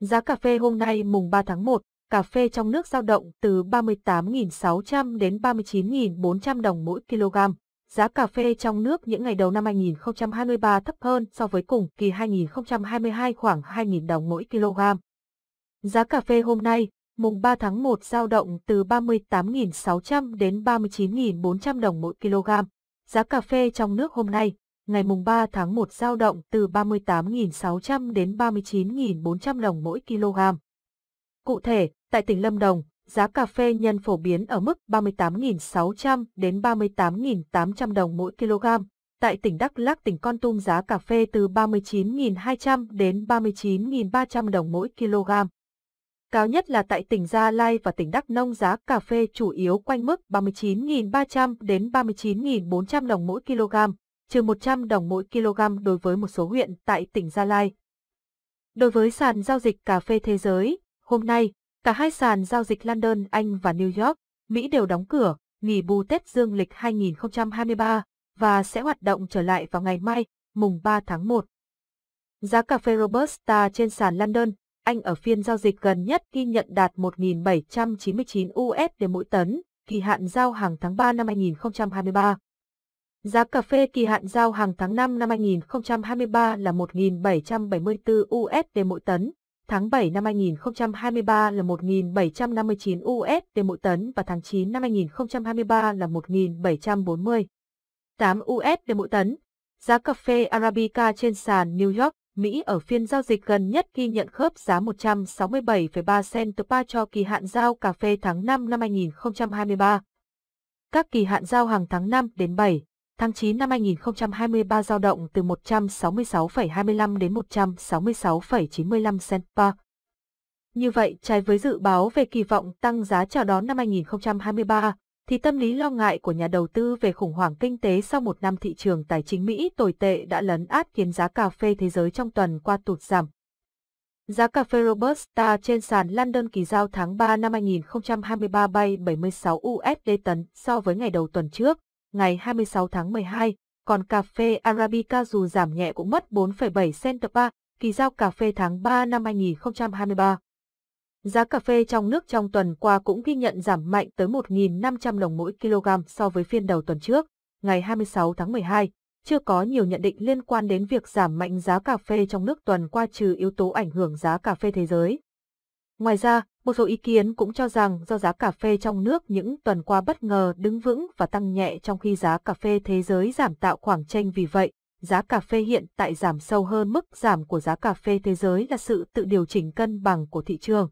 Giá cà phê hôm nay mùng 3 tháng 1, cà phê trong nước giao động từ 38.600 đến 39.400 đồng mỗi kg. Giá cà phê trong nước những ngày đầu năm 2023 thấp hơn so với cùng kỳ 2022 khoảng 2.000 đồng mỗi kg. Giá cà phê hôm nay, mùng 3 tháng 1 giao động từ 38.600 đến 39.400 đồng mỗi kg. Giá cà phê trong nước hôm nay, ngày mùng 3 tháng 1 giao động từ 38.600 đến 39.400 đồng mỗi kg. Cụ thể, tại tỉnh Lâm Đồng, giá cà phê nhân phổ biến ở mức 38.600 đến 38.800 đồng mỗi kg. Tại tỉnh Đắk Lắk, tỉnh Con Tum giá cà phê từ 39.200 đến 39.300 đồng mỗi kg. Cao nhất là tại tỉnh Gia Lai và tỉnh Đắk Nông giá cà phê chủ yếu quanh mức 39.300 đến 39.400 đồng mỗi kg trừ 100 đồng mỗi kg đối với một số huyện tại tỉnh Gia Lai. Đối với sàn giao dịch cà phê thế giới, hôm nay, cả hai sàn giao dịch London, Anh và New York, Mỹ đều đóng cửa, nghỉ bù Tết Dương lịch 2023 và sẽ hoạt động trở lại vào ngày mai, mùng 3 tháng 1. Giá cà phê Robusta trên sàn London, Anh ở phiên giao dịch gần nhất ghi nhận đạt 1.799 USD mỗi tấn, kỳ hạn giao hàng tháng 3 năm 2023. Giá cà phê kỳ hạn giao hàng tháng 5 năm 2023 là 1.774 USD mỗi tấn, tháng 7 năm 2023 là 1.759 USD mỗi tấn và tháng 9 năm 2023 là 1.740. USD mỗi tấn. Giá cà phê Arabica trên sàn New York, Mỹ ở phiên giao dịch gần nhất ghi nhận khớp giá 167,3 cent Pa cho kỳ hạn giao cà phê tháng 5 năm 2023. Các kỳ hạn giao hàng tháng 5 đến 7 tháng 9 năm 2023 giao động từ 166,25 đến 166,95 cent per. Như vậy, trái với dự báo về kỳ vọng tăng giá chào đón năm 2023, thì tâm lý lo ngại của nhà đầu tư về khủng hoảng kinh tế sau một năm thị trường tài chính Mỹ tồi tệ đã lấn át khiến giá cà phê thế giới trong tuần qua tụt giảm. Giá cà phê Robusta trên sàn London kỳ giao tháng 3 năm 2023 bay 76 USD tấn so với ngày đầu tuần trước, ngày 26 tháng 12, còn cà phê Arabica dù giảm nhẹ cũng mất 4,7 cent per kỳ giao cà phê tháng 3 năm 2023. Giá cà phê trong nước trong tuần qua cũng ghi nhận giảm mạnh tới 1.500 đồng mỗi kg so với phiên đầu tuần trước, ngày 26 tháng 12. Chưa có nhiều nhận định liên quan đến việc giảm mạnh giá cà phê trong nước tuần qua trừ yếu tố ảnh hưởng giá cà phê thế giới. Ngoài ra, một số ý kiến cũng cho rằng do giá cà phê trong nước những tuần qua bất ngờ đứng vững và tăng nhẹ trong khi giá cà phê thế giới giảm tạo khoảng tranh vì vậy, giá cà phê hiện tại giảm sâu hơn mức giảm của giá cà phê thế giới là sự tự điều chỉnh cân bằng của thị trường.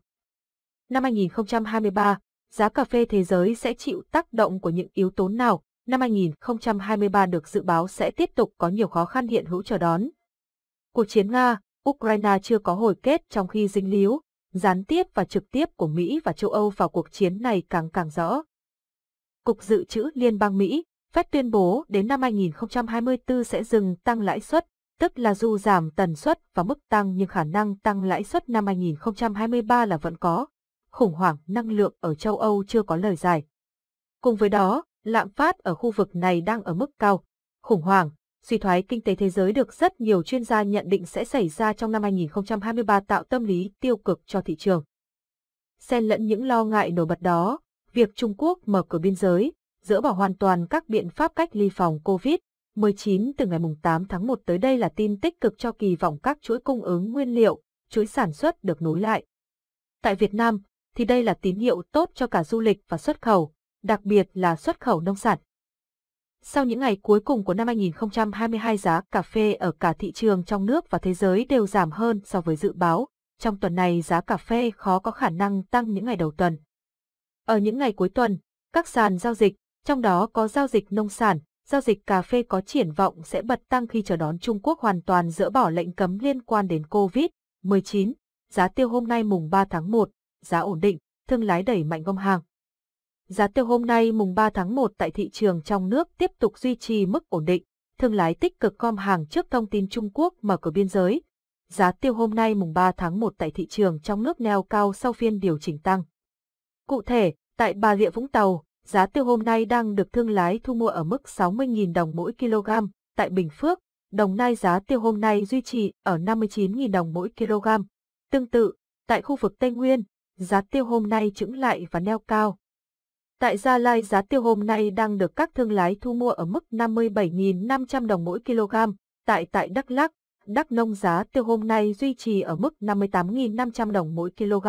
Năm 2023, giá cà phê thế giới sẽ chịu tác động của những yếu tố nào? Năm 2023 được dự báo sẽ tiếp tục có nhiều khó khăn hiện hữu chờ đón. Cuộc chiến Nga, Ukraine chưa có hồi kết trong khi dính líu gián tiếp và trực tiếp của Mỹ và châu Âu vào cuộc chiến này càng càng rõ. Cục Dự trữ Liên bang Mỹ, Fed tuyên bố đến năm 2024 sẽ dừng tăng lãi suất, tức là dù giảm tần suất và mức tăng nhưng khả năng tăng lãi suất năm 2023 là vẫn có. Khủng hoảng năng lượng ở châu Âu chưa có lời giải. Cùng với đó, lạm phát ở khu vực này đang ở mức cao. Khủng hoảng, suy thoái kinh tế thế giới được rất nhiều chuyên gia nhận định sẽ xảy ra trong năm 2023 tạo tâm lý tiêu cực cho thị trường. Xen lẫn những lo ngại nổi bật đó, việc Trung Quốc mở cửa biên giới, dỡ bỏ hoàn toàn các biện pháp cách ly phòng COVID-19 từ ngày 8 tháng 1 tới đây là tin tích cực cho kỳ vọng các chuỗi cung ứng nguyên liệu, chuỗi sản xuất được nối lại. Tại Việt Nam, thì đây là tín hiệu tốt cho cả du lịch và xuất khẩu, đặc biệt là xuất khẩu nông sản. Sau những ngày cuối cùng của năm 2022 giá cà phê ở cả thị trường trong nước và thế giới đều giảm hơn so với dự báo. Trong tuần này giá cà phê khó có khả năng tăng những ngày đầu tuần. Ở những ngày cuối tuần, các sàn giao dịch, trong đó có giao dịch nông sản, giao dịch cà phê có triển vọng sẽ bật tăng khi chờ đón Trung Quốc hoàn toàn dỡ bỏ lệnh cấm liên quan đến COVID-19. Giá tiêu hôm nay mùng 3 tháng 1, giá ổn định, thương lái đẩy mạnh gom hàng. Giá tiêu hôm nay mùng 3 tháng 1 tại thị trường trong nước tiếp tục duy trì mức ổn định, thương lái tích cực gom hàng trước thông tin Trung Quốc mở cửa biên giới. Giá tiêu hôm nay mùng 3 tháng 1 tại thị trường trong nước neo cao sau phiên điều chỉnh tăng. Cụ thể, tại Bà Rịa Vũng Tàu, giá tiêu hôm nay đang được thương lái thu mua ở mức 60.000 đồng mỗi kg, tại Bình Phước, Đồng Nai giá tiêu hôm nay duy trì ở 59.000 đồng mỗi kg. Tương tự, tại khu vực Tây Nguyên, giá tiêu hôm nay trứng lại và neo cao Tại Gia Lai giá tiêu hôm nay đang được các thương lái thu mua ở mức 57.500 đồng mỗi kg. Tại tại Đắk lắc, Đắk Nông giá tiêu hôm nay duy trì ở mức 58.500 đồng mỗi kg.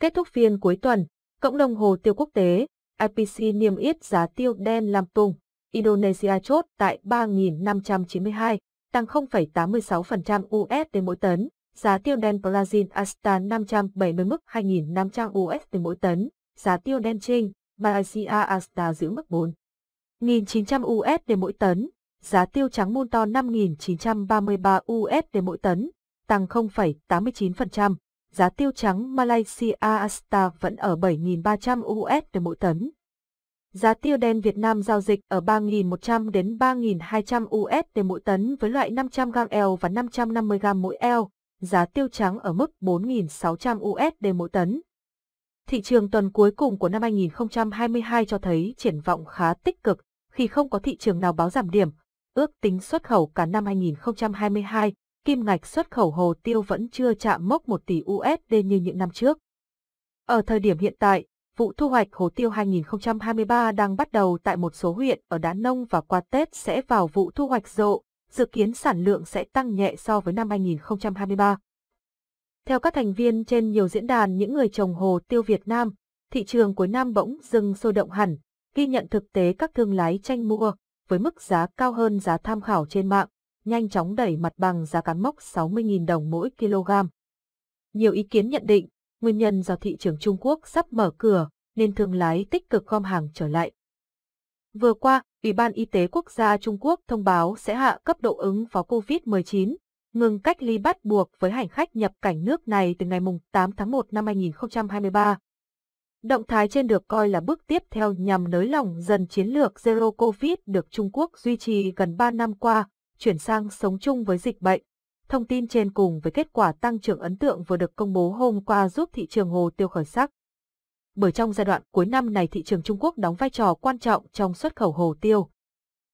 Kết thúc phiên cuối tuần, cộng đồng hồ tiêu quốc tế, IPC niêm yết giá tiêu đen tung, Indonesia chốt tại 3.592, tăng 0,86% USD mỗi tấn, giá tiêu đen Brazil Asta 570 mức 2.500 USD mỗi tấn giá tiêu đen trinh, Malaysia Asta giữ mức 4. 900 USD mỗi tấn, giá tiêu trắng Multon 5.933 USD mỗi tấn, tăng 0,89%, giá tiêu trắng Malaysia Asta vẫn ở 7.300 USD mỗi tấn. Giá tiêu đen Việt Nam giao dịch ở 3.100 đến 3.200 USD mỗi tấn với loại 500g eo và 550g mỗi eo, giá tiêu trắng ở mức 4.600 USD mỗi tấn Thị trường tuần cuối cùng của năm 2022 cho thấy triển vọng khá tích cực khi không có thị trường nào báo giảm điểm. Ước tính xuất khẩu cả năm 2022, kim ngạch xuất khẩu hồ tiêu vẫn chưa chạm mốc 1 tỷ USD như những năm trước. Ở thời điểm hiện tại, vụ thu hoạch hồ tiêu 2023 đang bắt đầu tại một số huyện ở Đá Nông và qua Tết sẽ vào vụ thu hoạch rộ, dự kiến sản lượng sẽ tăng nhẹ so với năm 2023. Theo các thành viên trên nhiều diễn đàn những người trồng hồ tiêu Việt Nam, thị trường cuối năm bỗng dưng sôi động hẳn, ghi nhận thực tế các thương lái tranh mua với mức giá cao hơn giá tham khảo trên mạng, nhanh chóng đẩy mặt bằng giá cán mốc 60.000 đồng mỗi kg. Nhiều ý kiến nhận định, nguyên nhân do thị trường Trung Quốc sắp mở cửa nên thương lái tích cực gom hàng trở lại. Vừa qua, Ủy ban Y tế Quốc gia Trung Quốc thông báo sẽ hạ cấp độ ứng phó COVID-19 ngừng cách ly bắt buộc với hành khách nhập cảnh nước này từ ngày 8 tháng 1 năm 2023. Động thái trên được coi là bước tiếp theo nhằm nới lỏng dần chiến lược Zero Covid được Trung Quốc duy trì gần 3 năm qua, chuyển sang sống chung với dịch bệnh. Thông tin trên cùng với kết quả tăng trưởng ấn tượng vừa được công bố hôm qua giúp thị trường hồ tiêu khởi sắc. Bởi trong giai đoạn cuối năm này thị trường Trung Quốc đóng vai trò quan trọng trong xuất khẩu hồ tiêu.